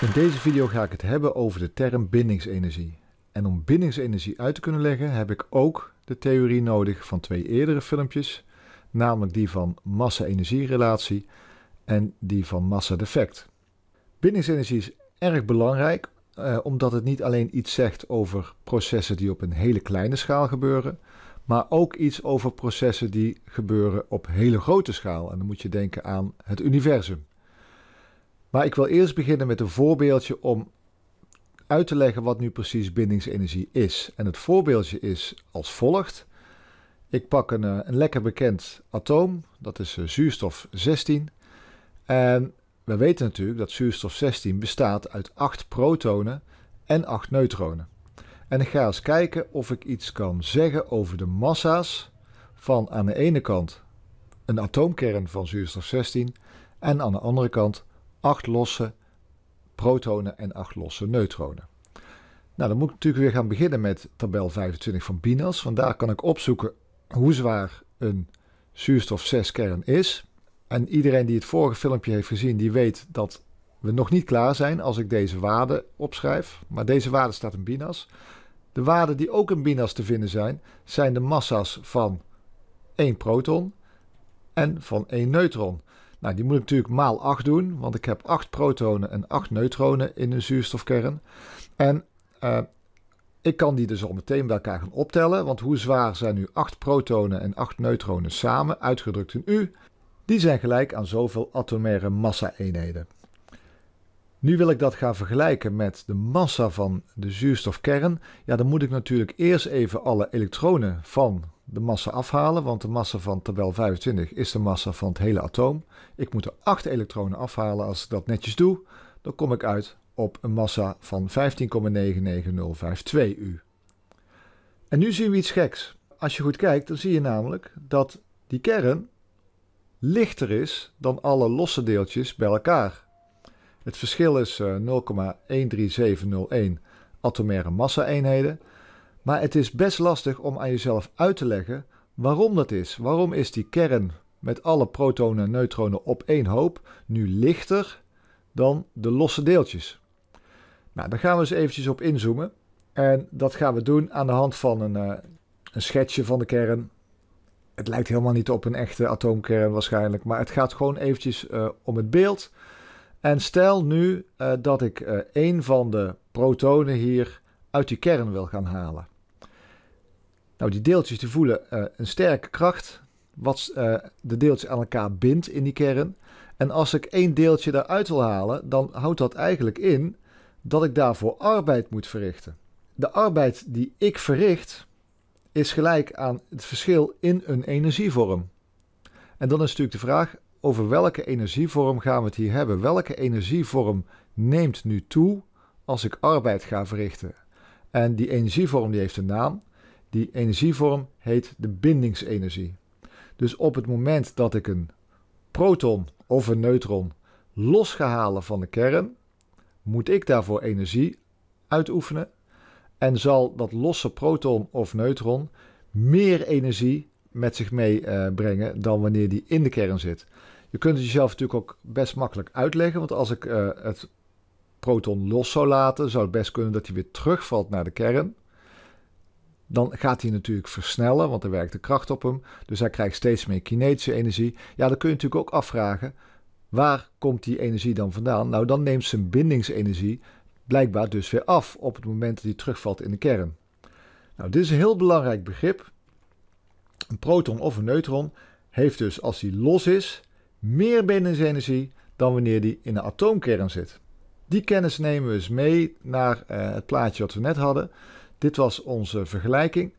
In deze video ga ik het hebben over de term bindingsenergie. En om bindingsenergie uit te kunnen leggen heb ik ook de theorie nodig van twee eerdere filmpjes, namelijk die van massa-energierelatie en die van massa-defect. Bindingsenergie is erg belangrijk eh, omdat het niet alleen iets zegt over processen die op een hele kleine schaal gebeuren, maar ook iets over processen die gebeuren op hele grote schaal. En dan moet je denken aan het universum. Maar ik wil eerst beginnen met een voorbeeldje om uit te leggen wat nu precies bindingsenergie is. En het voorbeeldje is als volgt. Ik pak een, eh, een lekker bekend atoom, dat is eh, zuurstof 16. En we weten natuurlijk dat zuurstof 16 bestaat uit 8 protonen en 8 neutronen. En ik ga eens kijken of ik iets kan zeggen over de massa's van aan de ene kant een atoomkern van zuurstof 16 en aan de andere kant acht losse protonen en acht losse neutronen. Nou, dan moet ik natuurlijk weer gaan beginnen met tabel 25 van Binas. Vandaar kan ik opzoeken hoe zwaar een zuurstof 6 kern is. En iedereen die het vorige filmpje heeft gezien, die weet dat we nog niet klaar zijn als ik deze waarde opschrijf. Maar deze waarde staat in Binas. De waarden die ook in Binas te vinden zijn, zijn de massa's van één proton en van één neutron. Nou, die moet ik natuurlijk maal 8 doen, want ik heb 8 protonen en 8 neutronen in een zuurstofkern. En eh, ik kan die dus al meteen bij elkaar gaan optellen, want hoe zwaar zijn nu 8 protonen en 8 neutronen samen, uitgedrukt in U? Die zijn gelijk aan zoveel atomaire massa-eenheden. Nu wil ik dat gaan vergelijken met de massa van de zuurstofkern. Ja, dan moet ik natuurlijk eerst even alle elektronen van de massa afhalen, want de massa van tabel 25 is de massa van het hele atoom. Ik moet er 8 elektronen afhalen. Als ik dat netjes doe, dan kom ik uit op een massa van 15,99052 U. En nu zien we iets geks. Als je goed kijkt, dan zie je namelijk dat die kern lichter is dan alle losse deeltjes bij elkaar. Het verschil is 0,13701 eh, atomaire massa-eenheden. Maar het is best lastig om aan jezelf uit te leggen waarom dat is. Waarom is die kern met alle protonen en neutronen op één hoop nu lichter dan de losse deeltjes? Nou, daar gaan we eens eventjes op inzoomen. En dat gaan we doen aan de hand van een, uh, een schetsje van de kern. Het lijkt helemaal niet op een echte atoomkern waarschijnlijk, maar het gaat gewoon eventjes eh, om het beeld. En stel nu eh, dat ik uh, een van de protonen hier uit die kern wil gaan halen. Nou, die deeltjes die voelen eh, een sterke kracht, wat de deeltjes aan elkaar bindt in die kern. En als ik één deeltje daaruit wil halen, dan houdt dat eigenlijk in dat ik daarvoor arbeid moet verrichten. De arbeid die ik verricht is gelijk aan het verschil in een energievorm. En dan is natuurlijk de vraag, over welke energievorm gaan we het hier hebben. Welke energievorm neemt nu toe als ik arbeid ga verrichten? En die energievorm die heeft een naam. Die energievorm heet de bindingsenergie. Dus op het moment dat ik een proton of een neutron los ga halen van de kern, moet ik daarvoor energie uitoefenen en zal dat losse proton of neutron meer energie met zich meebrengen eh, dan wanneer die in de kern zit. Je kunt het jezelf natuurlijk ook best makkelijk uitleggen. Want als ik eh, het proton los zou laten, zou het best kunnen dat hij weer terugvalt naar de kern. Dan gaat hij natuurlijk versnellen, want er werkt de kracht op hem. Dus hij krijgt steeds meer kinetische energie. Ja, dan kun je natuurlijk ook afvragen: waar komt die energie dan vandaan? Nou, dan neemt zijn bindingsenergie blijkbaar dus weer af op het moment dat hij terugvalt in de kern. Nou, dit is een heel belangrijk begrip. Een proton of een neutron heeft dus, als hij los is, meer energie dan wanneer die in de atoomkern zit. Die kennis nemen we eens mee naar eh, het plaatje wat we net hadden. Dit was onze vergelijking.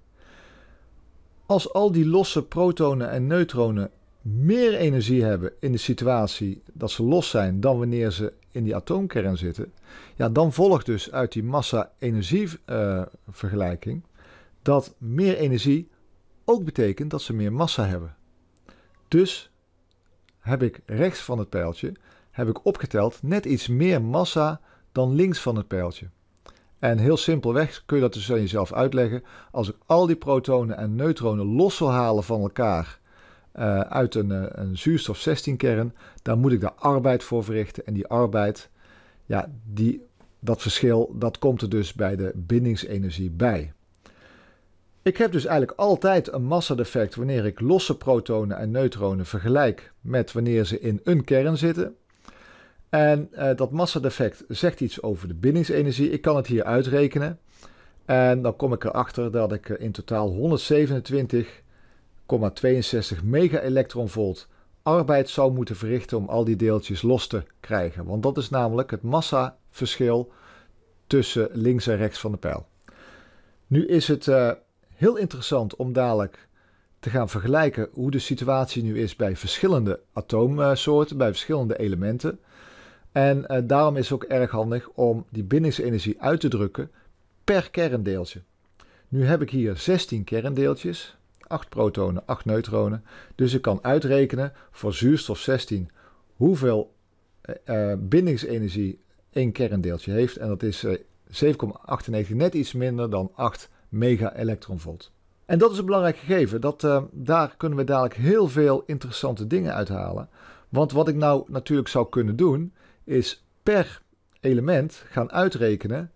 Als al die losse protonen en neutronen meer energie hebben in de situatie dat ze los zijn dan wanneer ze in die atoomkern zitten, ja, dan volgt dus uit die massa-energie-vergelijking eh, dat meer energie ook betekent dat ze meer massa hebben. Dus heb ik rechts van het pijltje heb ik opgeteld net iets meer massa dan links van het pijltje. En heel simpelweg kun je dat dus aan jezelf uitleggen. Als ik al die protonen en neutronen los wil halen van elkaar eh, uit een, eh, een zuurstof 16-kern, dan moet ik daar arbeid voor verrichten. En die arbeid, ja, die, dat verschil, dat komt er dus bij de bindingsenergie bij. Ik heb dus eigenlijk altijd een massadefect wanneer ik losse protonen en neutronen vergelijk met wanneer ze in een kern zitten. En eh, dat massadefect zegt iets over de bindingsenergie. Ik kan het hier uitrekenen. En dan kom ik erachter dat ik eh, in totaal 127,62 mega-elektronvolt arbeid zou moeten verrichten om al die deeltjes los te krijgen. Want dat is namelijk het massaverschil tussen links en rechts van de pijl. Nu is het... Eh, heel interessant om dadelijk te gaan vergelijken hoe de situatie nu is bij verschillende atoomsoorten, bij verschillende elementen. En eh, daarom is het ook erg handig om die bindingsenergie uit te drukken per kerndeeltje. Nu heb ik hier 16 kerndeeltjes, 8 protonen, 8 neutronen. Dus ik kan uitrekenen voor zuurstof 16 hoeveel eh, eh, bindingsenergie één kerndeeltje heeft. En dat is 7,98, net iets minder dan 8 mega elektronvolt. En dat is een belangrijk gegeven. Dat, eh, daar kunnen we dadelijk heel veel interessante dingen uithalen. Want wat ik nou natuurlijk zou kunnen doen, is per element gaan uitrekenen.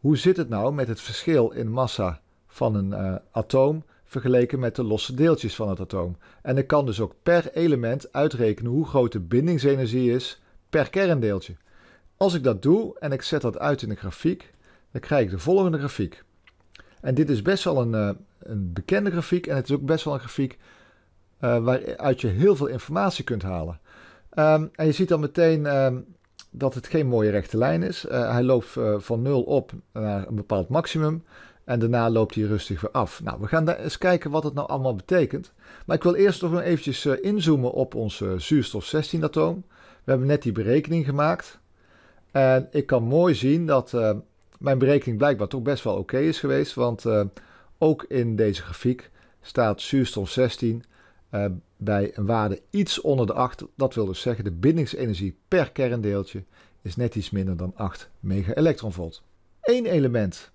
Hoe zit het nou met het verschil in massa van een eh, atoom vergeleken met de losse deeltjes van het atoom? En ik kan dus ook per element uitrekenen hoe groot de bindingsenergie is per kerndeeltje. Als ik dat doe en ik zet dat uit in de grafiek, dan krijg ik de volgende grafiek. En dit is best wel een, eh, een bekende grafiek. En het is ook best wel een grafiek eh, waaruit je heel veel informatie kunt halen. Ehm, en je ziet dan meteen ehm, dat het geen mooie rechte lijn is. Eh, hij loopt van 0 op naar een bepaald maximum. En daarna loopt hij rustig weer af. Nou, we gaan eens kijken wat het nou allemaal betekent. Maar ik wil eerst nog even eventjes inzoomen op ons zuurstof-16-atoom. We hebben net die berekening gemaakt. En ik kan mooi zien dat mijn berekening blijkbaar toch best wel oké is geweest. Want eh, ook in deze grafiek staat zuurstof 16 eh, bij een waarde iets onder de 8. Dat wil dus zeggen de bindingsenergie per kerndeeltje is net iets minder dan 8 mega Eén element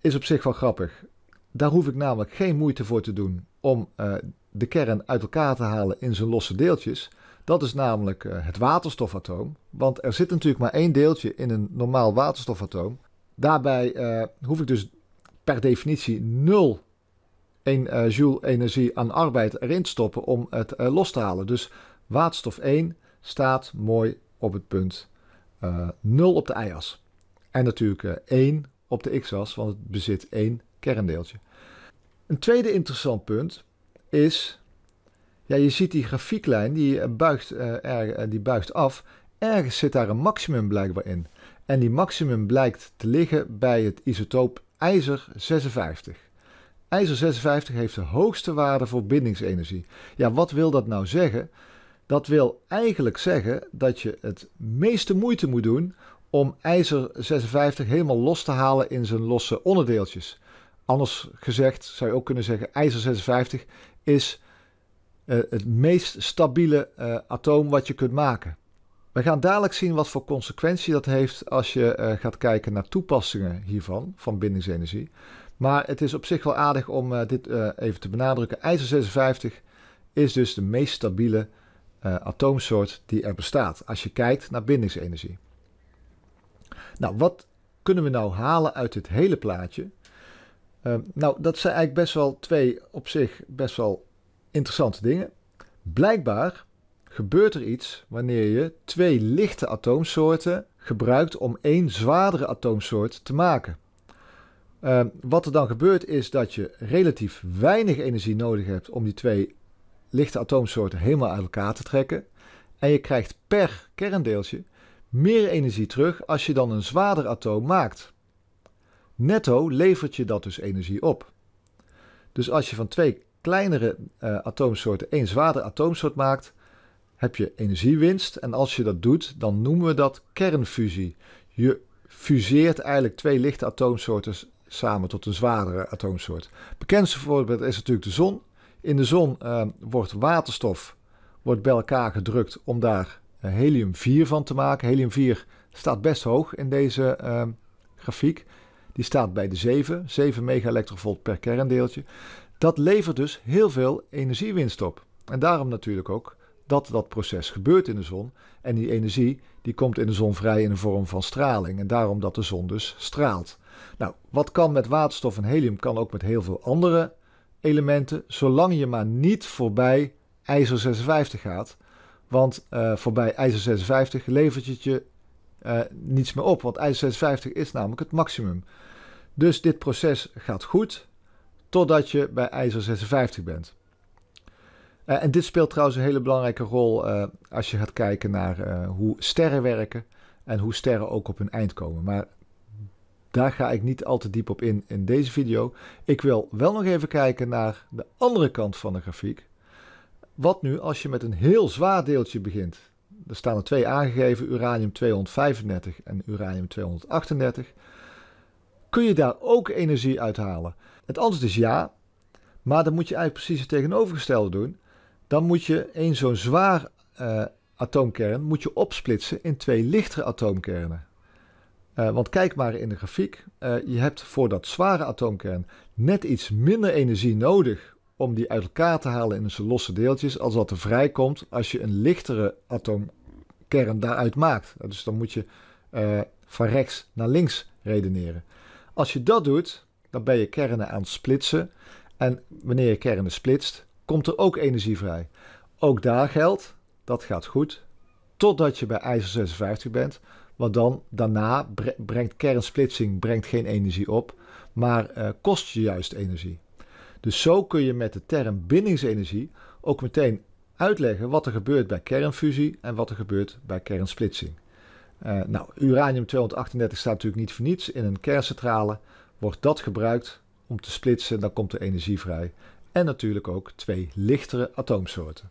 is op zich wel grappig. Daar hoef ik namelijk geen moeite voor te doen om eh, de kern uit elkaar te halen in zijn losse deeltjes. Dat is namelijk het waterstofatoom. Want er zit natuurlijk maar één deeltje in een normaal waterstofatoom. Daarbij eh, hoef ik dus per definitie nul een eh, joule energie aan arbeid erin te stoppen om het eh, los te halen. Dus waterstof 1 staat mooi op het punt 0 op de y-as. En natuurlijk 1 op de x-as, want het bezit 1 kerndeeltje. Een tweede interessant punt is, ja, je ziet die grafieklijn, die buigt, die buigt af. Ergens zit daar een maximum blijkbaar in en die maximum blijkt te liggen bij het isotoop ijzer 56. IJzer 56 heeft de hoogste waarde voor bindingsenergie. Ja, wat wil dat nou zeggen? Dat wil eigenlijk zeggen dat je het meeste moeite moet doen om ijzer 56 helemaal los te halen in zijn losse onderdeeltjes. Anders gezegd zou je ook kunnen zeggen: ijzer 56 is eh, het meest stabiele uh, atoom wat je kunt maken. We gaan dadelijk zien wat voor consequentie dat heeft als je eh, gaat kijken naar toepassingen hiervan, van bindingsenergie. Maar het is op zich wel aardig om eh, dit eh, even te benadrukken. IJzer 56 is dus de meest stabiele atoomsoort die er bestaat als je kijkt naar bindingsenergie. Nou, wat kunnen we nou halen uit dit hele plaatje? Ehm, nou, dat zijn eigenlijk best wel twee op zich best wel interessante dingen. Blijkbaar gebeurt er iets wanneer je twee lichte atoomsoorten gebruikt om één zwaardere atoomsoort te maken. Ehm, wat er dan gebeurt is dat je relatief weinig energie nodig hebt om die twee lichte atoomsoorten helemaal uit elkaar te trekken. En je krijgt per kerndeeltje meer energie terug als je dan een zwaarder atoom maakt. Netto levert je dat dus energie op. Dus als je van twee kleinere eh, atoomsoorten één zwaarder atoomsoort maakt, heb je energiewinst. En als je dat doet, dan noemen we dat kernfusie. Je fuseert eigenlijk twee lichte atoomsoorten samen tot een zwaardere atoomsoort. Bekendste voorbeeld is natuurlijk de zon. In de zon ehm, wordt waterstof wordt bij elkaar gedrukt om daar eh, helium 4 van te maken. Helium 4 staat best hoog in deze ehm, grafiek. Die staat bij de 7, 7 megaelectrovolt per kerndeeltje. Dat levert dus heel veel energiewinst op. En daarom natuurlijk ook dat dat proces gebeurt in de zon. En die energie die komt in de zon vrij in de vorm van straling. En daarom dat de zon dus straalt. Nou, wat kan met waterstof en helium, kan ook met heel veel andere elementen. Zolang je maar niet voorbij ijzer 56 gaat. Want eh, voorbij ijzer 56 levert het je eh, niets meer op. Want ijzer 56 is namelijk het maximum. Dus dit proces gaat goed totdat je bij ijzer 56 bent. Eh, en dit speelt trouwens een hele belangrijke rol eh, als je gaat kijken naar eh, hoe sterren werken en hoe sterren ook op hun eind komen. Maar daar ga ik niet al te diep op in in deze video. Ik wil wel nog even kijken naar de andere kant van de grafiek. Wat nu als je met een heel zwaar deeltje begint? Er staan er twee aangegeven, uranium 235 en uranium 238. Kun je daar ook energie uithalen? Het antwoord is ja, maar dan moet je eigenlijk precies het tegenovergestelde doen dan moet je één zo'n zwaar eh, atoomkern moet je opsplitsen in twee lichtere atoomkernen. Eh, want kijk maar in de grafiek, eh, je hebt voor dat zware atoomkern net iets minder energie nodig om die uit elkaar te halen in zijn losse deeltjes, als dat er vrijkomt als je een lichtere atoomkern daaruit maakt. Dus dan moet je van rechts naar links redeneren. Als je dat doet, dan ben je kernen aan het splitsen. En wanneer je kernen splitst, komt er ook energie vrij. Ook daar geldt, dat gaat goed, totdat je bij ijzer 56 bent. Want dan, daarna brengt kernsplitsing brengt geen energie op, maar eh, kost je juist energie. Dus zo kun je met de term bindingsenergie ook meteen uitleggen wat er gebeurt bij kernfusie en wat er gebeurt bij kernsplitsing. Eh, nou, uranium-238 staat natuurlijk niet voor niets. In een kerncentrale wordt dat gebruikt om te splitsen, dan komt er energie vrij en natuurlijk ook twee lichtere atoomsoorten